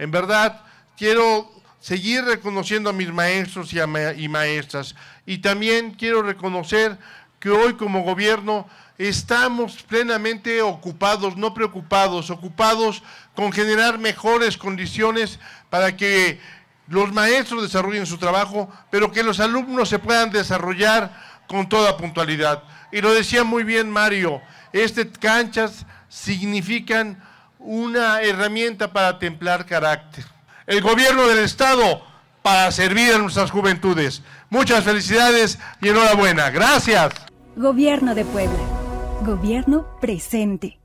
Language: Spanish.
En verdad, quiero seguir reconociendo a mis maestros y, maestras. Y también quiero reconocer que hoy como gobierno estamos plenamente ocupados, no preocupados, ocupados con generar mejores condiciones para que los maestros desarrollen su trabajo, pero que los alumnos se puedan desarrollar con toda puntualidad. Y lo decía muy bien Mario, estas canchas significan una herramienta para templar carácter. El gobierno del Estado para servir a nuestras juventudes. Muchas felicidades y enhorabuena. Gracias. Gobierno de Puebla. Gobierno presente.